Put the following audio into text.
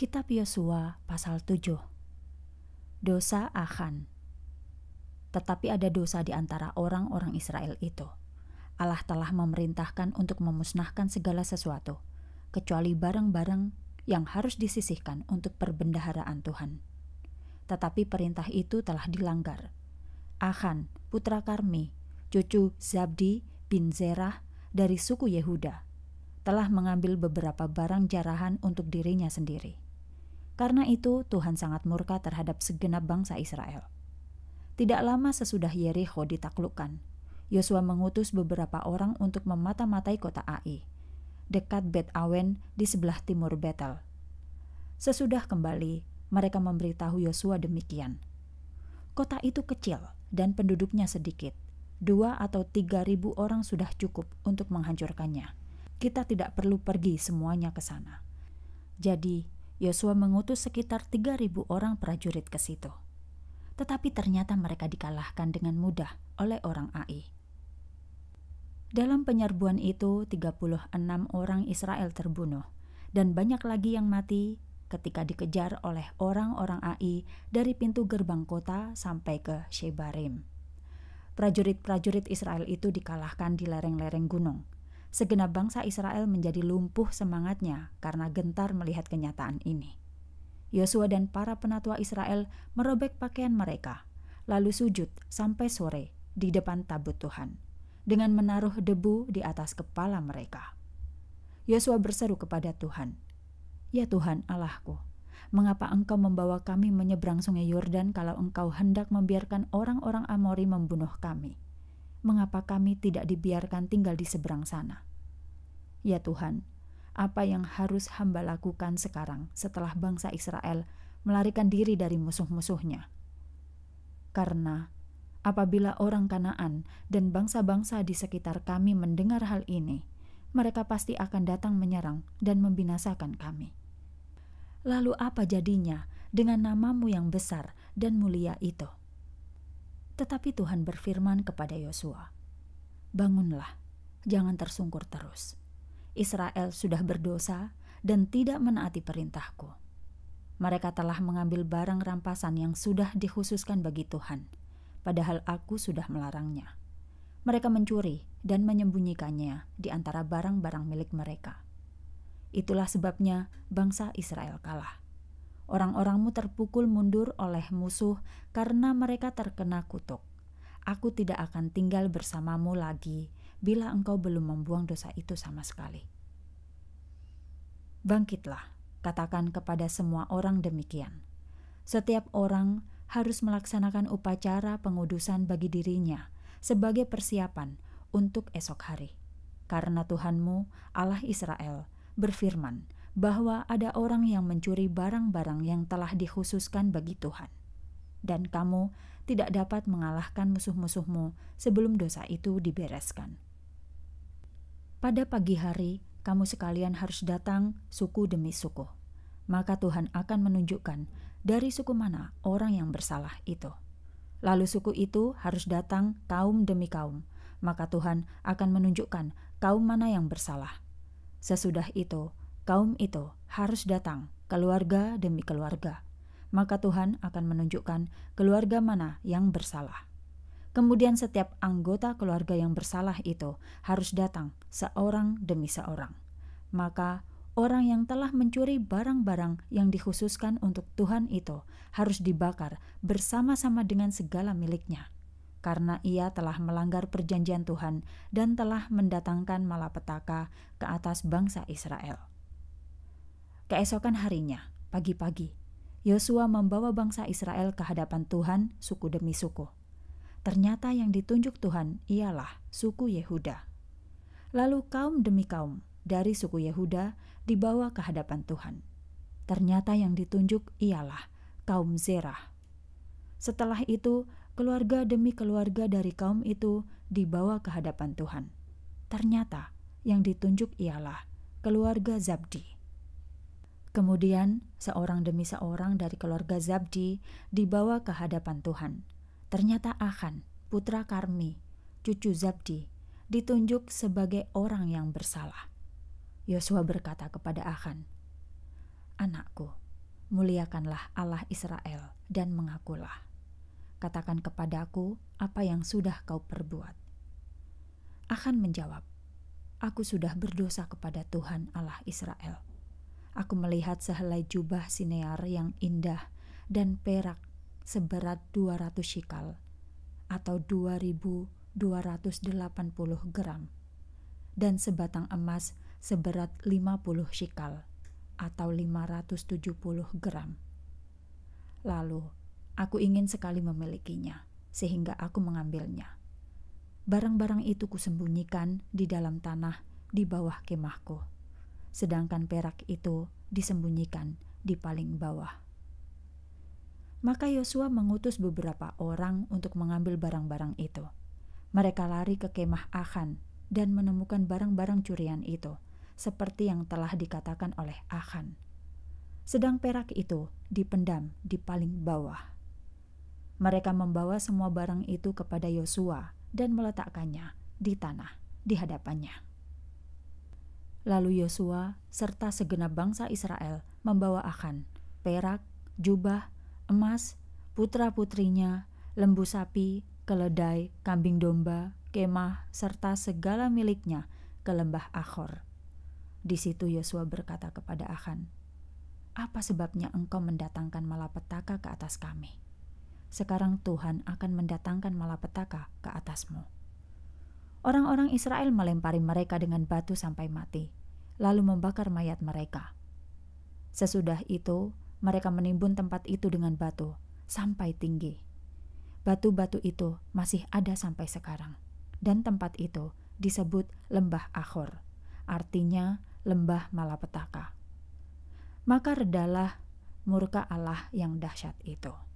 Kitab Yosua pasal 7 Dosa Akan Tetapi ada dosa di antara orang-orang Israel itu. Allah telah memerintahkan untuk memusnahkan segala sesuatu, kecuali barang-barang yang harus disisihkan untuk perbendaharaan Tuhan. Tetapi perintah itu telah dilanggar. Akan, putra Karmi, cucu Zabdi bin Zerah dari suku Yehuda, telah mengambil beberapa barang jarahan untuk dirinya sendiri karena itu, Tuhan sangat murka terhadap segenap bangsa Israel. Tidak lama sesudah Yeriko ditaklukkan, Yosua mengutus beberapa orang untuk memata-matai kota Ai, dekat Bet Awen di sebelah timur Betel. Sesudah kembali, mereka memberitahu Yosua demikian. Kota itu kecil dan penduduknya sedikit. Dua atau tiga ribu orang sudah cukup untuk menghancurkannya. Kita tidak perlu pergi semuanya ke sana. Jadi, Yosua mengutus sekitar 3.000 orang prajurit ke situ. Tetapi ternyata mereka dikalahkan dengan mudah oleh orang Ai. Dalam penyerbuan itu, 36 orang Israel terbunuh, dan banyak lagi yang mati ketika dikejar oleh orang-orang Ai dari pintu gerbang kota sampai ke Shebarim. Prajurit-prajurit Israel itu dikalahkan di lereng-lereng gunung, segenap bangsa Israel menjadi lumpuh semangatnya karena gentar melihat kenyataan ini. Yosua dan para penatua Israel merobek pakaian mereka, lalu sujud sampai sore di depan tabut Tuhan, dengan menaruh debu di atas kepala mereka. Yosua berseru kepada Tuhan, "Ya Tuhan Allahku, mengapa engkau membawa kami menyeberang sungai Yordan kalau engkau hendak membiarkan orang-orang Amori membunuh kami?" mengapa kami tidak dibiarkan tinggal di seberang sana? Ya Tuhan, apa yang harus hamba lakukan sekarang setelah bangsa Israel melarikan diri dari musuh-musuhnya? Karena apabila orang Kanaan dan bangsa-bangsa di sekitar kami mendengar hal ini, mereka pasti akan datang menyerang dan membinasakan kami. Lalu apa jadinya dengan namamu yang besar dan mulia itu? Tetapi Tuhan berfirman kepada Yosua, "Bangunlah, jangan tersungkur terus. Israel sudah berdosa dan tidak menaati perintahku. Mereka telah mengambil barang rampasan yang sudah dikhususkan bagi Tuhan, padahal aku sudah melarangnya. Mereka mencuri dan menyembunyikannya di antara barang-barang milik mereka. Itulah sebabnya bangsa Israel kalah. Orang-orangmu terpukul mundur oleh musuh karena mereka terkena kutuk. Aku tidak akan tinggal bersamamu lagi bila engkau belum membuang dosa itu sama sekali. Bangkitlah, katakan kepada semua orang demikian. Setiap orang harus melaksanakan upacara pengudusan bagi dirinya sebagai persiapan untuk esok hari. Karena Tuhanmu, Allah Israel, berfirman, bahwa ada orang yang mencuri barang-barang yang telah dikhususkan bagi Tuhan, dan kamu tidak dapat mengalahkan musuh-musuhmu sebelum dosa itu dibereskan. Pada pagi hari, kamu sekalian harus datang suku demi suku, maka Tuhan akan menunjukkan dari suku mana orang yang bersalah itu. Lalu suku itu harus datang kaum demi kaum, maka Tuhan akan menunjukkan kaum mana yang bersalah. Sesudah itu, kaum itu harus datang keluarga demi keluarga, maka Tuhan akan menunjukkan keluarga mana yang bersalah. Kemudian setiap anggota keluarga yang bersalah itu harus datang seorang demi seorang. Maka orang yang telah mencuri barang-barang yang dikhususkan untuk Tuhan itu harus dibakar bersama-sama dengan segala miliknya. Karena ia telah melanggar perjanjian Tuhan dan telah mendatangkan malapetaka ke atas bangsa Israel. Keesokan harinya, pagi-pagi, Yosua membawa bangsa Israel ke hadapan Tuhan suku demi suku. Ternyata yang ditunjuk Tuhan ialah suku Yehuda. Lalu kaum demi kaum dari suku Yehuda dibawa ke hadapan Tuhan. Ternyata yang ditunjuk ialah kaum Zerah. Setelah itu, keluarga demi keluarga dari kaum itu dibawa ke hadapan Tuhan. Ternyata yang ditunjuk ialah keluarga Zabdi. Kemudian, seorang demi seorang dari keluarga Zabdi dibawa ke hadapan Tuhan. Ternyata Ahan, putra Karmi, cucu Zabdi, ditunjuk sebagai orang yang bersalah. Yosua berkata kepada Ahan, Anakku, muliakanlah Allah Israel dan mengakulah. Katakan kepadaku apa yang sudah kau perbuat. Ahan menjawab, Aku sudah berdosa kepada Tuhan Allah Israel Aku melihat sehelai jubah sinear yang indah dan perak seberat 200 shikal atau 2280 gram dan sebatang emas seberat 50 shikal atau 570 gram. Lalu, aku ingin sekali memilikinya, sehingga aku mengambilnya. Barang-barang itu kusembunyikan di dalam tanah di bawah kemahku sedangkan perak itu disembunyikan di paling bawah. Maka Yosua mengutus beberapa orang untuk mengambil barang-barang itu. Mereka lari ke kemah Ahan dan menemukan barang-barang curian itu, seperti yang telah dikatakan oleh Ahan. Sedang perak itu dipendam di paling bawah. Mereka membawa semua barang itu kepada Yosua dan meletakkannya di tanah di hadapannya. Lalu Yosua serta segenap bangsa Israel membawa akan, perak, jubah, emas, putra-putrinya, lembu sapi, keledai, kambing domba, kemah, serta segala miliknya ke lembah Akhor. Di situ Yosua berkata kepada Akan, "Apa sebabnya engkau mendatangkan malapetaka ke atas kami? Sekarang Tuhan akan mendatangkan malapetaka ke atasmu." Orang-orang Israel melempari mereka dengan batu sampai mati, lalu membakar mayat mereka. Sesudah itu, mereka menimbun tempat itu dengan batu sampai tinggi. Batu-batu itu masih ada sampai sekarang, dan tempat itu disebut Lembah Akhor, artinya Lembah Malapetaka. Maka redalah murka Allah yang dahsyat itu.